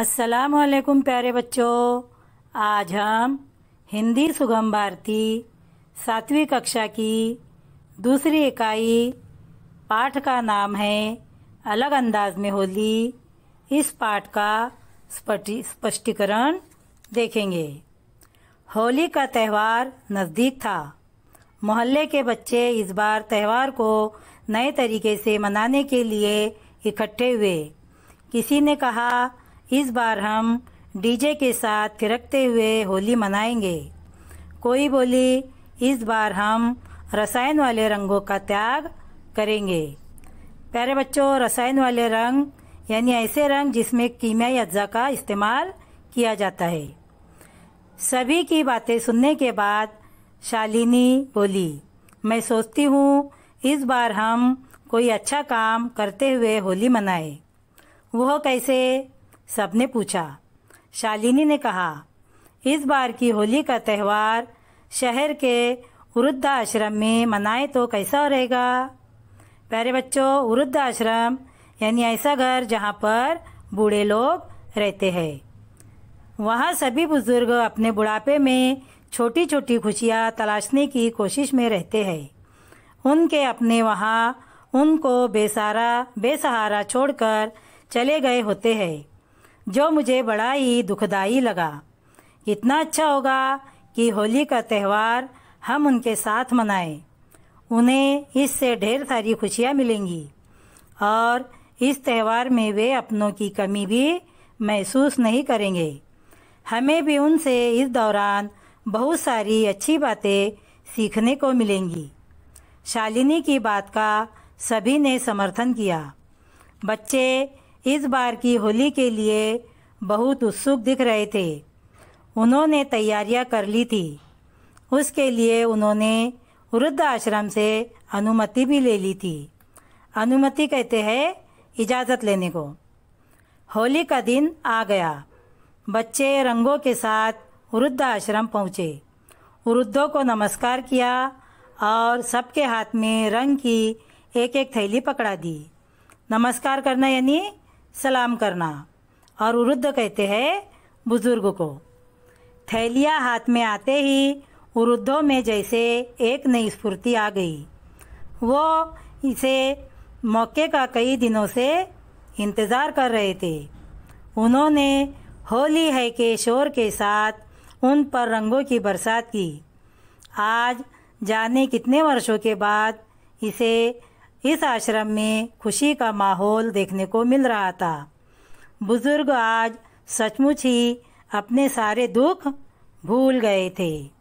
अस्सलाम वालेकुम प्यारे बच्चों आज हम हिंदी सुगम भारती सातवीं कक्षा की दूसरी इकाई पाठ का नाम है अलग अंदाज में होली इस पाठ का स्पष्टीकरण देखेंगे होली का त्यौहार नज़दीक था मोहल्ले के बच्चे इस बार त्यौहार को नए तरीके से मनाने के लिए इकट्ठे हुए किसी ने कहा इस बार हम डीजे के साथ थिरकते हुए होली मनाएंगे कोई बोली इस बार हम रसायन वाले रंगों का त्याग करेंगे प्यारे बच्चों रसायन वाले रंग यानी ऐसे रंग जिसमें कीमियाई अज्जा का इस्तेमाल किया जाता है सभी की बातें सुनने के बाद शालिनी बोली मैं सोचती हूँ इस बार हम कोई अच्छा काम करते हुए होली मनाए वह कैसे सबने पूछा शालिनी ने कहा इस बार की होली का त्यौहार शहर के वृद्ध आश्रम में मनाए तो कैसा रहेगा प्यारे बच्चों वृद्ध आश्रम यानी ऐसा घर जहाँ पर बूढ़े लोग रहते हैं वहाँ सभी बुजुर्ग अपने बुढ़ापे में छोटी छोटी खुशियाँ तलाशने की कोशिश में रहते हैं उनके अपने वहाँ उनको बेसारा बेसहारा छोड़कर चले गए होते हैं जो मुझे बड़ा ही दुखदाई लगा इतना अच्छा होगा कि होली का त्यौहार हम उनके साथ मनाएं उन्हें इससे ढेर सारी खुशियाँ मिलेंगी और इस त्यौहार में वे अपनों की कमी भी महसूस नहीं करेंगे हमें भी उनसे इस दौरान बहुत सारी अच्छी बातें सीखने को मिलेंगी शालिनी की बात का सभी ने समर्थन किया बच्चे इस बार की होली के लिए बहुत उत्सुक दिख रहे थे उन्होंने तैयारियां कर ली थी उसके लिए उन्होंने वृद्ध आश्रम से अनुमति भी ले ली थी अनुमति कहते हैं इजाज़त लेने को होली का दिन आ गया बच्चे रंगों के साथ वृद्ध आश्रम पहुँचे वृद्धों को नमस्कार किया और सबके हाथ में रंग की एक एक थैली पकड़ा दी नमस्कार करना यानी सलाम करना और उरुद्ध कहते हैं बुजुर्ग को थैलियाँ हाथ में आते ही उरुद्धों में जैसे एक नई स्फूर्ति आ गई वो इसे मौके का कई दिनों से इंतज़ार कर रहे थे उन्होंने होली है के शोर के साथ उन पर रंगों की बरसात की आज जाने कितने वर्षों के बाद इसे इस आश्रम में खुशी का माहौल देखने को मिल रहा था बुजुर्ग आज सचमुच ही अपने सारे दुख भूल गए थे